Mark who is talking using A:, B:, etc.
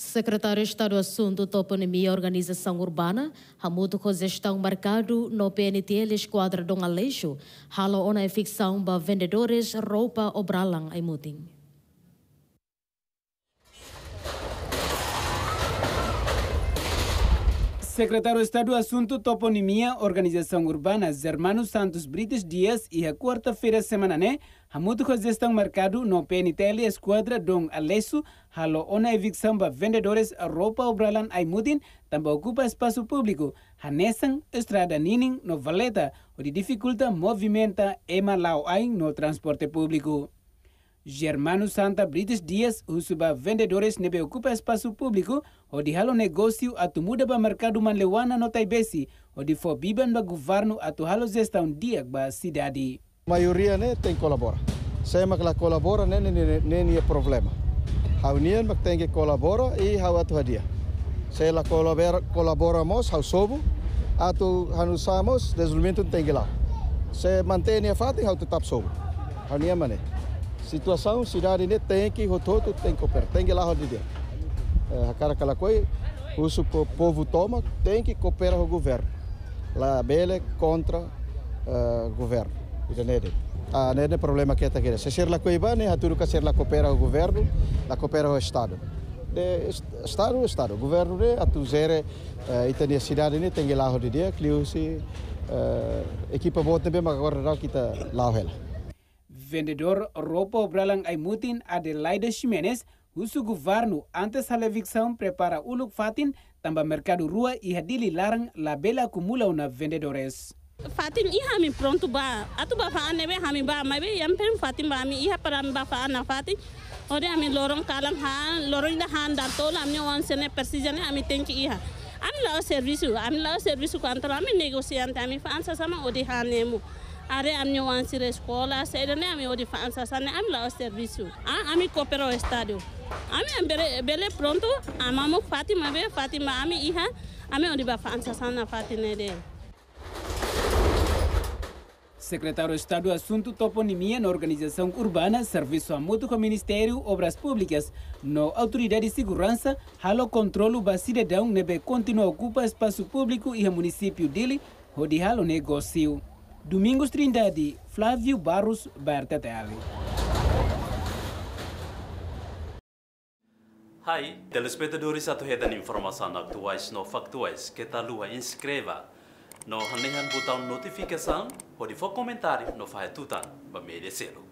A: Secretário de Estado do Assunto Toponimia e Organização Urbana, Hamuto José estão marcado no PNTL Esquadra Dom Aleixo, hala ona ficção para vendedores roupa obralang em Mutim.
B: Secretário de Estado do Assunto Toponimia, Organização Urbana, Germano Santos Brites Dias e a quarta-feira né? há muitos coisa estão marcados no PNTL Esquadra Dom Alesso, halo ona evicção para vendedores roupa obralan Aimudin, também ocupa espaço público, nessa estrada Nining no Valeta, onde dificulta movimenta ema lau no transporte público. Germano Santa British Dias husuba vendedores nebe ocupa espaço público onde halo negócio atu muda ba mercado manlewana no taibesi fo biban ba governo atu halo gestão dia ba cidade. A maioria né tem
C: colabora. Sema que la colabora e problema. Hau nien mak tem que colabora e hau atu hadia. Se la colabora colabora mos hau sobo atu hanusamos desenvolvimento tem que lá. Se mantém a fato hau tetap sobo. Hau nien mane. situação tem que rototo tenko per tenki lá rodide é, a cara aquela coisa o povo toma tem que cooperar o governo lá bele contra o é, uh, governo entendeu ah não é problema que é aquele se ser lá coiba né a tudo que ser lá coopera o governo lá coopera com o estado de estado estado governo de zere uh, é, a cidade ne tem que lá rodide clio se uh, equipa boa também mas agora não kita lá ela
B: vendedor roupa bralang ai mutin Adelaide Ximenes, husu governo antes eleição prepara uluk fatin tamba mercado rua e hadili larang labela acumula na vendedores.
A: fatim iha hami pronto ba atu ba faan nebe hami ba mabe yam pen fatim ba mi iha para param ba faan na fatim ore ami lorong kalam ha lorong da han da tol amne wan sene precision ami tenki iha, ha ami lao service ami lao service ko antara ami negosiante ami fa ansa sama odi hanemu আরে আমি escola school আছে এটা নিয়ে আমি ওদি ফান্স আসানে আমি লাও সার্ভিসু আমি কোপেরো স্টাডিও আমি বেলে বেলে প্রন্তু আমামুক ফাতিমা বে ফাতিমা আমি ইহা আমি ওদিবা ফান্স আসানা ফাতিনে দে
B: Secretário de Estado Assunto Toponimia na Organização Urbana, Serviço a Mútuo com Ministério, Obras Públicas, no Autoridade de Segurança, Halo Controlo ba Cidadão, nebe continua ocupa espaço público e a município dele, onde Halo negócio. Domingos Trindade, Flávio Barros, BRTTL. Hai, telespectadores atuhetan informação atuais no factuais que tá lua inscreva no hanehan botão notifikasi, pode for comentário no fahetutan ba merecelo.